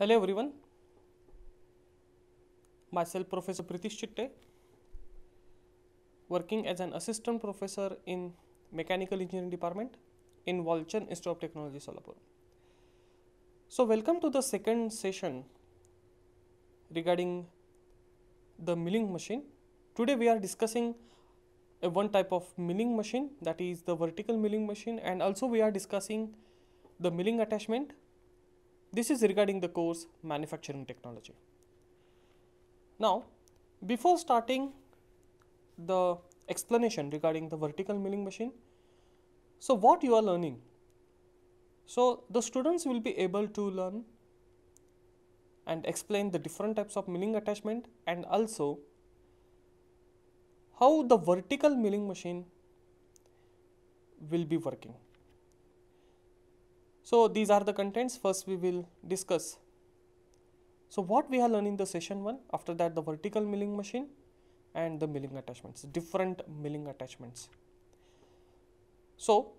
Hello everyone, myself Professor Pritish Chitte, working as an assistant professor in Mechanical Engineering Department in Walchan Institute of Technology, Solapur. So welcome to the second session regarding the milling machine. Today we are discussing a one type of milling machine that is the vertical milling machine and also we are discussing the milling attachment this is regarding the course manufacturing technology. Now, before starting the explanation regarding the vertical milling machine, so what you are learning? So, the students will be able to learn and explain the different types of milling attachment and also how the vertical milling machine will be working. So, these are the contents first we will discuss. So, what we have learned in the session 1 after that the vertical milling machine and the milling attachments different milling attachments. So,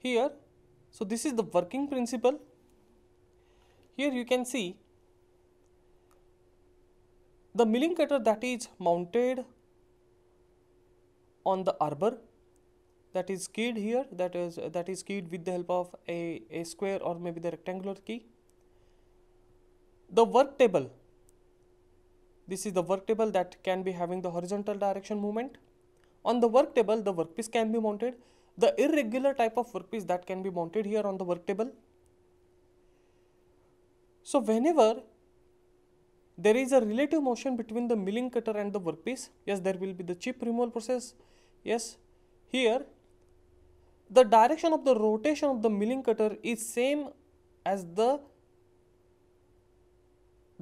here so this is the working principle here you can see the milling cutter that is mounted on the arbor that is keyed here that is that is keyed with the help of a, a square or maybe the rectangular key the work table this is the work table that can be having the horizontal direction movement on the work table the workpiece can be mounted the irregular type of workpiece that can be mounted here on the work table so whenever there is a relative motion between the milling cutter and the workpiece yes there will be the chip removal process yes here the direction of the rotation of the milling cutter is same as the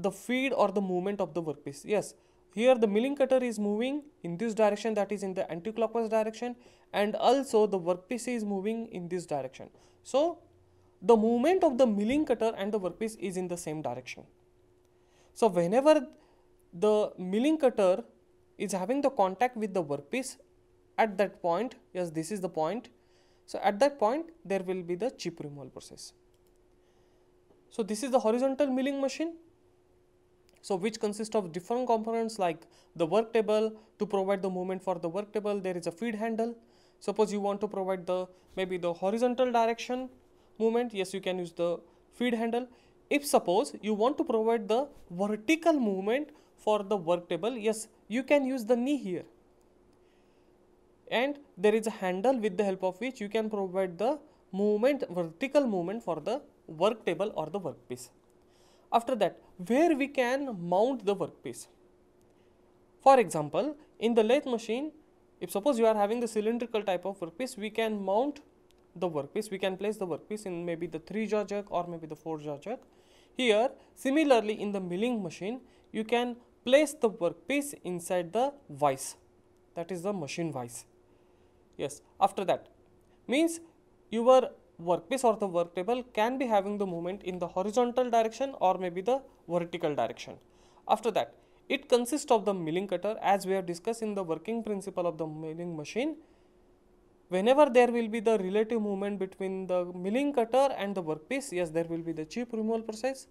the feed or the movement of the workpiece. Yes, here the milling cutter is moving in this direction that is in the anticlockwise direction and also the workpiece is moving in this direction. So, the movement of the milling cutter and the workpiece is in the same direction. So, whenever the milling cutter is having the contact with the workpiece at that point, yes this is the point so, at that point there will be the chip removal process. So, this is the horizontal milling machine. So, which consists of different components like the work table to provide the movement for the work table, there is a feed handle. Suppose you want to provide the maybe the horizontal direction movement, yes you can use the feed handle. If suppose you want to provide the vertical movement for the work table, yes you can use the knee here and there is a handle with the help of which you can provide the movement vertical movement for the work table or the workpiece. After that where we can mount the workpiece. For example, in the lathe machine if suppose you are having the cylindrical type of workpiece we can mount the workpiece we can place the workpiece in maybe the 3 jaw chuck or maybe the 4 jaw chuck. Here similarly in the milling machine you can place the workpiece inside the vise that is the machine vise. Yes, after that means your workplace or the work table can be having the movement in the horizontal direction or maybe the vertical direction. After that, it consists of the milling cutter as we have discussed in the working principle of the milling machine. Whenever there will be the relative movement between the milling cutter and the workpiece, yes, there will be the chip removal process.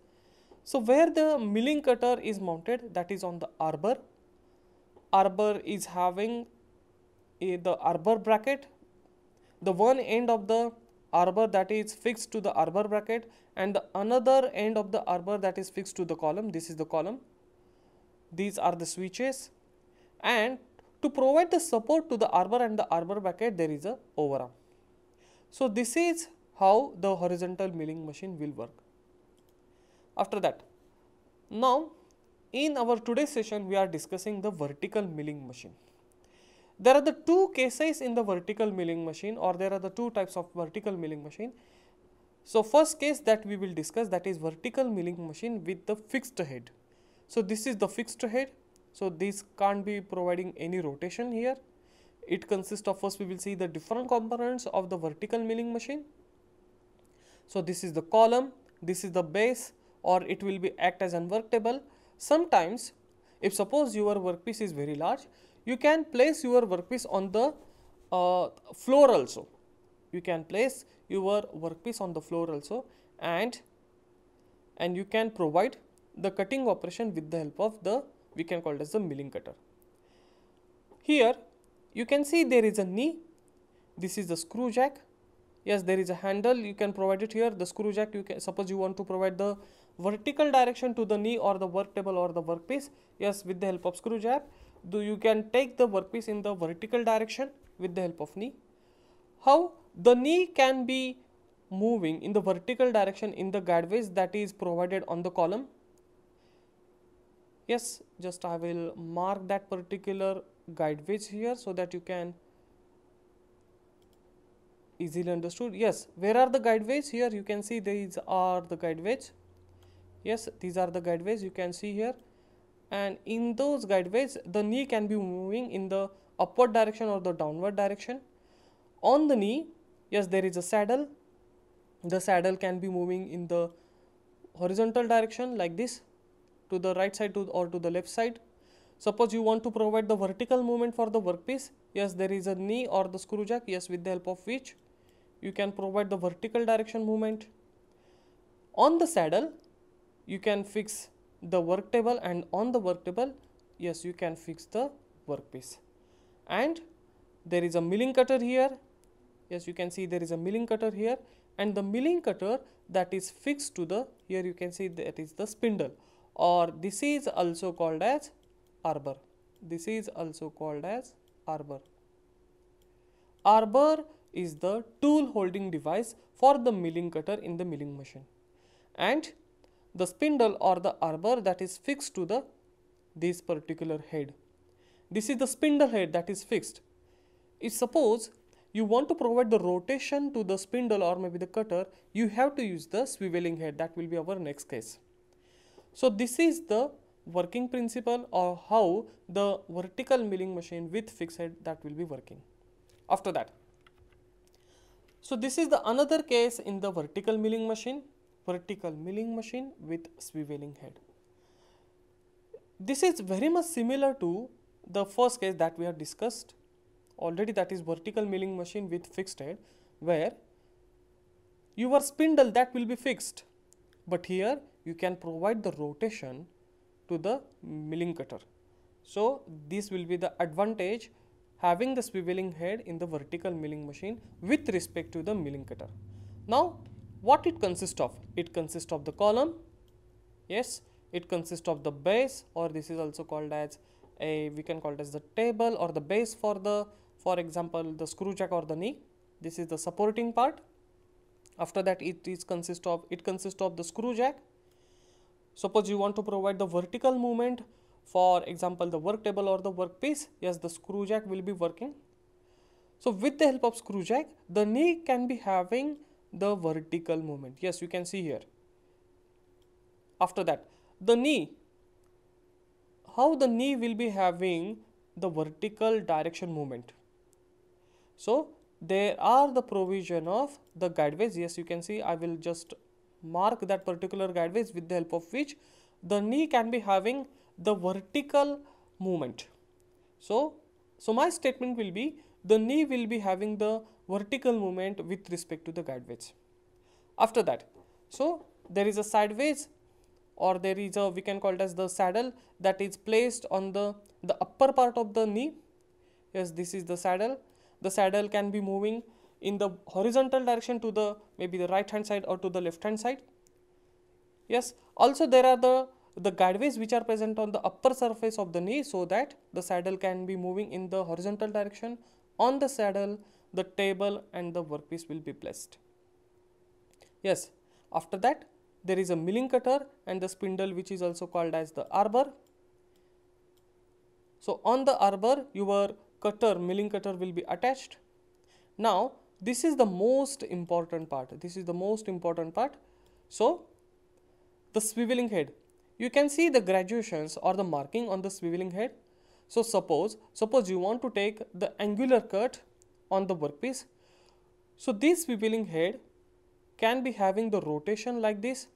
So, where the milling cutter is mounted, that is on the arbor. Arbor is having the arbor bracket the one end of the arbor that is fixed to the arbor bracket and the another end of the arbor that is fixed to the column this is the column these are the switches and to provide the support to the arbor and the arbor bracket there is a overarm so this is how the horizontal milling machine will work after that now in our today's session we are discussing the vertical milling machine there are the two cases in the vertical milling machine or there are the two types of vertical milling machine. So, first case that we will discuss that is vertical milling machine with the fixed head. So, this is the fixed head. So, this can't be providing any rotation here. It consists of first we will see the different components of the vertical milling machine. So, this is the column, this is the base or it will be act as an table. Sometimes if suppose your workpiece is very large, you can place your workpiece on the uh, floor also. You can place your workpiece on the floor also and and you can provide the cutting operation with the help of the we can call it as the milling cutter. Here you can see there is a knee, this is the screw jack, yes there is a handle you can provide it here the screw jack you can suppose you want to provide the vertical direction to the knee or the work table or the workpiece yes with the help of screw jack do you can take the workpiece in the vertical direction with the help of knee. How the knee can be moving in the vertical direction in the guideways that is provided on the column. Yes, just I will mark that particular guideways here so that you can easily understood. Yes, where are the guideways? Here you can see these are the guideways. Yes, these are the guideways you can see here and in those guideways the knee can be moving in the upward direction or the downward direction on the knee yes there is a saddle the saddle can be moving in the horizontal direction like this to the right side to, or to the left side suppose you want to provide the vertical movement for the workpiece yes there is a knee or the screw jack yes with the help of which you can provide the vertical direction movement on the saddle you can fix the work table and on the work table yes you can fix the workpiece and there is a milling cutter here yes you can see there is a milling cutter here and the milling cutter that is fixed to the here you can see that is the spindle or this is also called as arbor this is also called as arbor arbor is the tool holding device for the milling cutter in the milling machine and the spindle or the arbor that is fixed to the this particular head. This is the spindle head that is fixed. If suppose you want to provide the rotation to the spindle or maybe the cutter, you have to use the swiveling head that will be our next case. So this is the working principle or how the vertical milling machine with fixed head that will be working. After that, so this is the another case in the vertical milling machine vertical milling machine with swiveling head. This is very much similar to the first case that we have discussed already that is vertical milling machine with fixed head where your spindle that will be fixed but here you can provide the rotation to the milling cutter. So, this will be the advantage having the swiveling head in the vertical milling machine with respect to the milling cutter. Now, what it consists of? It consists of the column, yes, it consists of the base or this is also called as a, we can call it as the table or the base for the, for example, the screw jack or the knee. This is the supporting part. After that, it is consist of, it consists of the screw jack. Suppose you want to provide the vertical movement, for example, the work table or the workpiece, yes, the screw jack will be working. So with the help of screw jack, the knee can be having the vertical movement. Yes, you can see here. After that, the knee, how the knee will be having the vertical direction movement. So, there are the provision of the guideways. Yes, you can see I will just mark that particular guideways with the help of which the knee can be having the vertical movement. So, so my statement will be the knee will be having the vertical movement with respect to the guide wedge. After that, so there is a side wedge or there is a we can call it as the saddle that is placed on the the upper part of the knee. Yes, this is the saddle. The saddle can be moving in the horizontal direction to the maybe the right hand side or to the left hand side. Yes, also there are the the guideways which are present on the upper surface of the knee so that the saddle can be moving in the horizontal direction on the saddle the table and the workpiece will be placed. Yes, after that there is a milling cutter and the spindle which is also called as the arbor. So on the arbor your cutter, milling cutter will be attached. Now this is the most important part, this is the most important part. So the swiveling head, you can see the graduations or the marking on the swiveling head. So suppose, suppose you want to take the angular cut on the workpiece. So this beveling head can be having the rotation like this,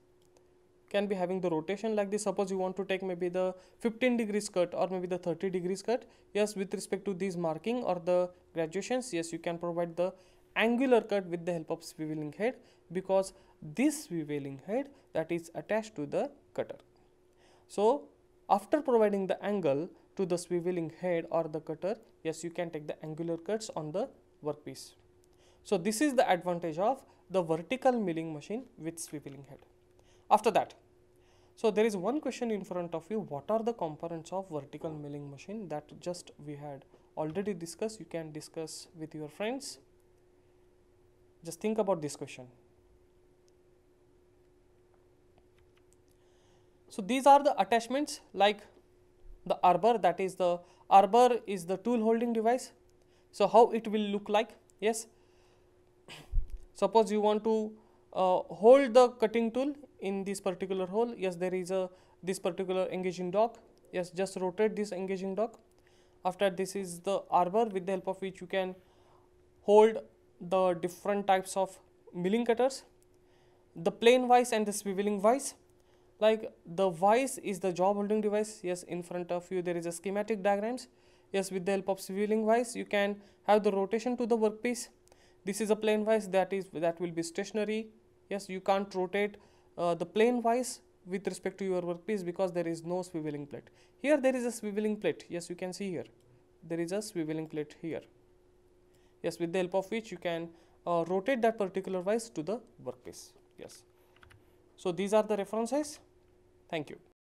can be having the rotation like this. Suppose you want to take maybe the 15 degrees cut or maybe the 30 degrees cut. Yes, with respect to these marking or the graduations, yes, you can provide the angular cut with the help of swiveling head because this swiveling head that is attached to the cutter. So, after providing the angle to the swiveling head or the cutter, yes you can take the angular cuts on the workpiece. So, this is the advantage of the vertical milling machine with swiveling head. After that, so there is one question in front of you, what are the components of vertical milling machine that just we had already discussed, you can discuss with your friends. Just think about this question. So these are the attachments like the arbor that is the arbor is the tool holding device so how it will look like yes suppose you want to uh, hold the cutting tool in this particular hole yes there is a this particular engaging dock yes just rotate this engaging dock after this is the arbor with the help of which you can hold the different types of milling cutters the plane vice and the swiveling vice like the vice is the job holding device yes in front of you there is a schematic diagrams yes with the help of swiveling vise you can have the rotation to the workpiece this is a plane vise that is that will be stationary yes you can't rotate uh, the plane vise with respect to your workpiece because there is no swiveling plate here there is a swiveling plate yes you can see here there is a swiveling plate here yes with the help of which you can uh, rotate that particular vise to the workpiece yes so these are the references thank you